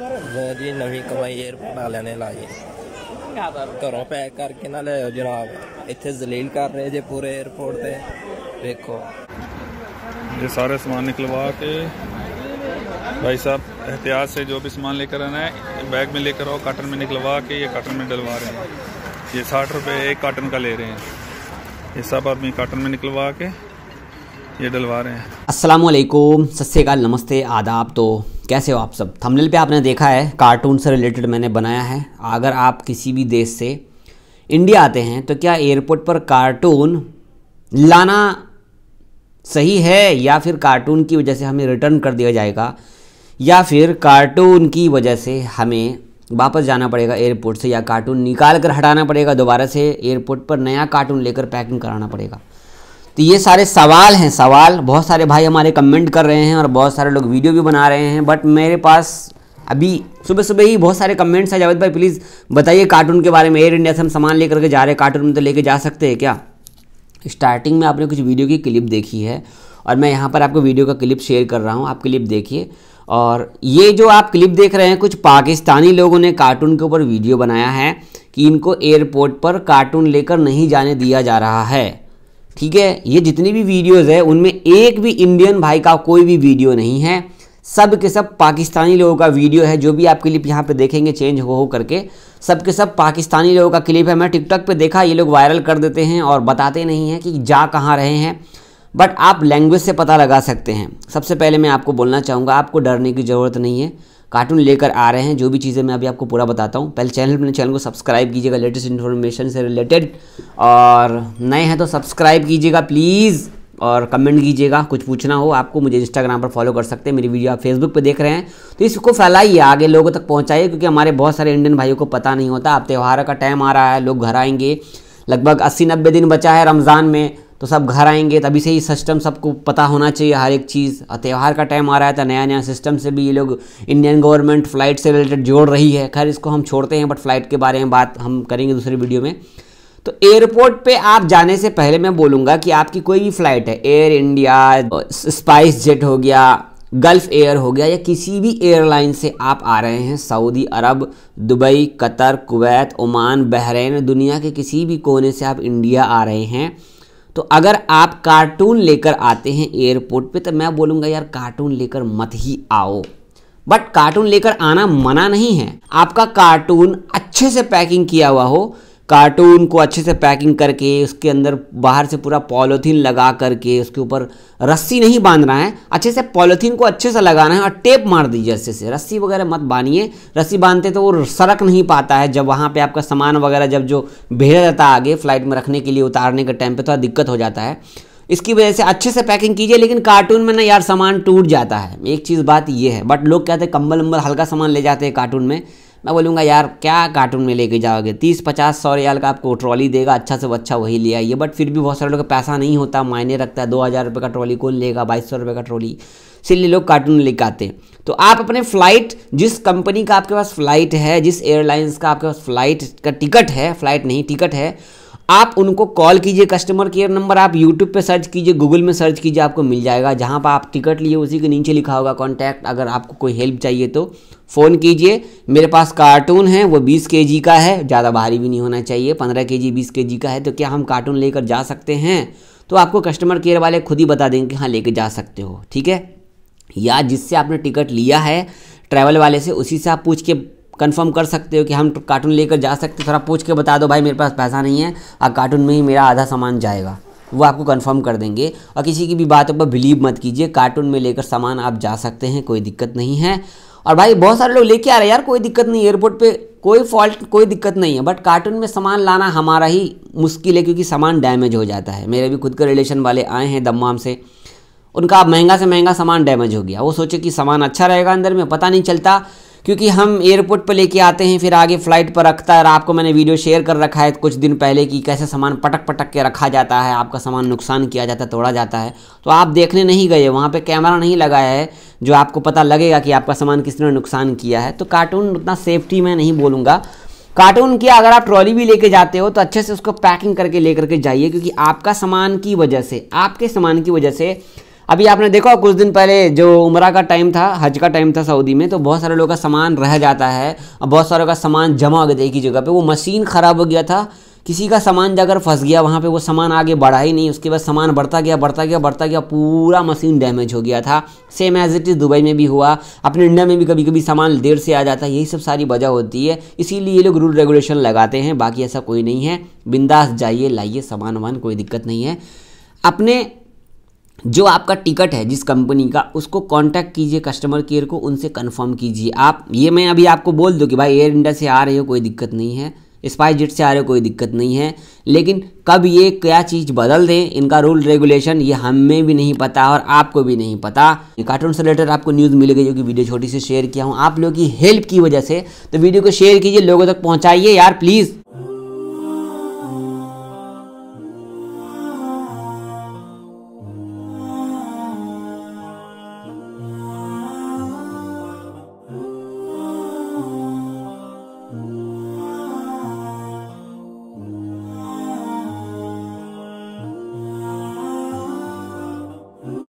ਬਹੁਤ ਜੀ ਨਵੀਂ ਕਮਾਈ 에ਅਰਪੋਰਟ ਵਾਲਿਆਂ ਨੇ ਲਾਈ ਘਰੋਂ ਪੈਕ ਕਰਕੇ ਨਾ ਲਿਆਓ ਜਨਾਬ ਇੱਥੇ ਜ਼ਲੀਲ ਕਰ ਰਹੇ ਜੇ ਪੂਰੇ 에ਅਰਪੋਰਟ ਤੇ ਵੇਖੋ ये सारे सामान निकलवा के भाई साहब एहतियात से जो भी सामान लेकर आना है बैग में लेकर आओ काटन में निकलवा के ये काटन में डलवा रहे हैं ये साठ रुपये एक काटन का ले रहे हैं ये सब आदमी काटन में निकलवा के ये डलवा रहे हैं असलकुम सत नमस्ते आदाब तो कैसे हो आप सब थंबनेल पे आपने देखा है कार्टून से रिलेटेड मैंने बनाया है अगर आप किसी भी देश से इंडिया आते हैं तो क्या एयरपोर्ट पर कार्टून लाना सही है या फिर कार्टून की वजह से हमें रिटर्न कर दिया जाएगा या फिर कार्टून की वजह से हमें वापस जाना पड़ेगा एयरपोर्ट से या कार्टून निकाल कर हटाना पड़ेगा दोबारा से एयरपोर्ट पर नया कार्टून लेकर पैकिंग कराना पड़ेगा तो ये सारे सवाल हैं सवाल बहुत सारे भाई हमारे कमेंट कर रहे हैं और बहुत सारे लोग वीडियो भी बना रहे हैं बट मेरे पास अभी सुबह सुबह ही बहुत सारे कमेंट्स हैं जावेद भाई प्लीज़ बताइए कार्टून के बारे में एयर इंडिया से हम सामान लेकर के जा रहे हैं कार्टून में तो लेके जा सकते हैं क्या स्टार्टिंग में आपने कुछ वीडियो की क्लिप देखी है और मैं यहाँ पर आपको वीडियो का क्लिप शेयर कर रहा हूँ आप क्लिप देखिए और ये जो आप क्लिप देख रहे हैं कुछ पाकिस्तानी लोगों ने कार्टून के ऊपर वीडियो बनाया है कि इनको एयरपोर्ट पर कार्टून लेकर नहीं जाने दिया जा रहा है ठीक है ये जितनी भी वीडियोस है उनमें एक भी इंडियन भाई का कोई भी वीडियो नहीं है सब के सब पाकिस्तानी लोगों का वीडियो है जो भी आप क्लिप यहाँ पे देखेंगे चेंज हो हो करके सब के सब पाकिस्तानी लोगों का क्लिप है मैं टिकटॉक पे देखा ये लोग वायरल कर देते हैं और बताते नहीं हैं कि जा कहाँ रहे हैं बट आप लैंग्वेज से पता लगा सकते हैं सबसे पहले मैं आपको बोलना चाहूँगा आपको डरने की ज़रूरत नहीं है कार्टून लेकर आ रहे हैं जो भी चीज़ें मैं अभी आपको पूरा बताता हूँ पहले चैनल अपने चैनल को सब्सक्राइब कीजिएगा लेटेस्ट इन्फॉर्मेशन से रिलेटेड और नए हैं तो सब्सक्राइब कीजिएगा प्लीज़ और कमेंट कीजिएगा कुछ पूछना हो आपको मुझे इंस्टाग्राम पर फॉलो कर सकते हैं मेरी वीडियो आप फेसबुक पर देख रहे हैं तो इसको फैलाइए आगे लोगों तक पहुँचाइए क्योंकि हमारे बहुत सारे इंडियन भाइयों को पता नहीं होता अब त्यौहार का टाइम आ रहा है लोग घर आएंगे लगभग अस्सी नब्बे दिन बचा है रमज़ान में तो सब घर आएंगे तभी से ही सिस्टम सबको पता होना चाहिए हर एक चीज़ और त्यौहार का टाइम आ रहा है तो नया नया सिस्टम से भी ये लोग इंडियन गवर्नमेंट फ़्लाइट से रिलेटेड जोड़ रही है खैर इसको हम छोड़ते हैं बट फ़्लाइट के बारे में बात हम करेंगे दूसरे वीडियो में तो एयरपोर्ट पे आप जाने से पहले मैं बोलूँगा कि आपकी कोई भी फ़्लाइट है एयर इंडिया स्पाइस जेट हो गया गल्फ़ एयर हो गया या किसी भी एयरलाइन से आप आ रहे हैं Saudi Arab Dubai Qatar Kuwait Oman Bahrain दुनिया के किसी भी कोने से आप इंडिया आ रहे हैं तो अगर आप कार्टून लेकर आते हैं एयरपोर्ट पे तो मैं बोलूंगा यार कार्टून लेकर मत ही आओ बट कार्टून लेकर आना मना नहीं है आपका कार्टून अच्छे से पैकिंग किया हुआ हो कार्टून को अच्छे से पैकिंग करके उसके अंदर बाहर से पूरा पॉलीथीन लगा करके उसके ऊपर रस्सी नहीं बांध रहा है अच्छे से पॉलीथीन को अच्छे से लगाना है और टेप मार दीजिए अच्छे से रस्सी वगैरह मत बांधिए रस्सी बांधते तो वो सरक नहीं पाता है जब वहाँ पे आपका सामान वगैरह जब जो भेजा जाता है आगे फ्लाइट में रखने के लिए उतारने के टाइम पर थोड़ा तो दिक्कत हो जाता है इसकी वजह से अच्छे से पैकिंग कीजिए लेकिन कार्टून में ना यार सामान टूट जाता है एक चीज़ बात ये है बट लोग कहते हैं कम्बल उम्बल हल्का सामान ले जाते हैं कार्टून में मैं बोलूँगा यार क्या कार्टून में लेके जाओगे तीस पचास सौ रियाल का आपको ट्रॉली देगा अच्छा से अच्छा वही ले आइए बट फिर भी बहुत सारे लोग का पैसा नहीं होता मायने रखता है दो हज़ार रुपये का ट्रॉली कौन लेगा बाईस सौ रुपये का ट्रॉली इसीलिए लोग कार्टून लेके आते हैं तो आप अपने फ्लाइट जिस कंपनी का आपके पास फ्लाइट है जिस एयरलाइंस का आपके पास फ्लाइट का टिकट है फ्लाइट नहीं टिकट है आप उनको कॉल कीजिए कस्टमर केयर नंबर आप यूट्यूब पे सर्च कीजिए गूगल में सर्च कीजिए आपको मिल जाएगा जहाँ पर आप टिकट लिए उसी के नीचे लिखा होगा कॉन्टैक्ट अगर आपको कोई हेल्प चाहिए तो फ़ोन कीजिए मेरे पास कार्टून है वो 20 के का है ज़्यादा भारी भी नहीं होना चाहिए 15 के जी बीस के का है तो क्या हम कार्टून लेकर जा सकते हैं तो आपको कस्टमर केयर वाले खुद ही बता देंगे कि हाँ लेके जा सकते हो ठीक है या जिससे आपने टिकट लिया है ट्रैवल वाले से उसी से आप पूछ के कंफर्म कर सकते हो कि हम कार्टून लेकर जा सकते थोड़ा पूछ के बता दो भाई मेरे पास पैसा नहीं है आप कार्टून में ही मेरा आधा सामान जाएगा वो आपको कंफर्म कर देंगे और किसी की भी बातों पर बिलीव मत कीजिए कार्टून में लेकर सामान आप जा सकते हैं कोई दिक्कत नहीं है और भाई बहुत सारे लोग लेके आ रहे हैं यार कोई दिक्कत नहीं एयरपोर्ट पे कोई फॉल्ट कोई दिक्कत नहीं है बट कार्टून में सामान लाना हमारा ही मुश्किल है क्योंकि सामान डैमेज हो जाता है मेरे भी खुद के रिलेशन वाले आए हैं दम्माम से उनका महंगा से महंगा सामान डैमेज हो गया वो सोचे कि सामान अच्छा रहेगा अंदर में पता नहीं चलता क्योंकि हम एयरपोर्ट पर लेके आते हैं फिर आगे फ्लाइट पर रखता है और आपको मैंने वीडियो शेयर कर रखा है कुछ दिन पहले कि कैसे सामान पटक पटक के रखा जाता है आपका सामान नुकसान किया जाता है तोड़ा जाता है तो आप देखने नहीं गए वहाँ पर कैमरा नहीं लगाया है जो आपको पता लगेगा कि आपका सामान किसने नुकसान किया है तो कार्टून उतना सेफ्टी मैं नहीं बोलूँगा कार्टून किया अगर आप ट्रॉली भी लेके जाते हो तो अच्छे से उसको पैकिंग करके लेकर के जाइए क्योंकि आपका सामान की वजह से आपके सामान की वजह से अभी आपने देखा कुछ दिन पहले जो उम्र का टाइम था हज का टाइम था सऊदी में तो बहुत सारे लोगों का सामान रह जाता है और बहुत सारों का सामान जमा हो गया था एक ही जगह पे वो मशीन ख़राब हो गया था किसी का सामान जाकर फंस गया वहाँ पे वो सामान आगे बढ़ा ही नहीं उसके बाद सामान बढ़ता गया बढ़ता गया बढ़ता गया पूरा मशीन डैमेज हो गया था same as it is Dubai में भी हुआ अपने इंडिया में भी कभी कभी सामान देर से आ जाता है यही सब सारी वजह होती है इसीलिए ये लोग रूल रेगुलेशन लगाते हैं बाकी ऐसा कोई नहीं है बिंदास जाइए लाइए सामान वामान कोई दिक्कत नहीं है अपने जो आपका टिकट है जिस कंपनी का उसको कांटेक्ट कीजिए कस्टमर केयर को उनसे कंफर्म कीजिए आप ये मैं अभी आपको बोल दूँ कि भाई एयर इंडिया से आ रहे हो कोई दिक्कत नहीं है स्पाइस जेट से आ रहे हो कोई दिक्कत नहीं है लेकिन कब ये क्या चीज़ बदल दें इनका रूल रेगुलेशन ये हमें भी नहीं पता और आपको भी नहीं पता कार्टून से रिलेटेड आपको न्यूज़ मिल गई जो कि वीडियो छोटी सी शेयर किया हूँ आप लोगों की हेल्प की वजह से तो वीडियो को शेयर कीजिए लोगों तक पहुँचाइए यार प्लीज़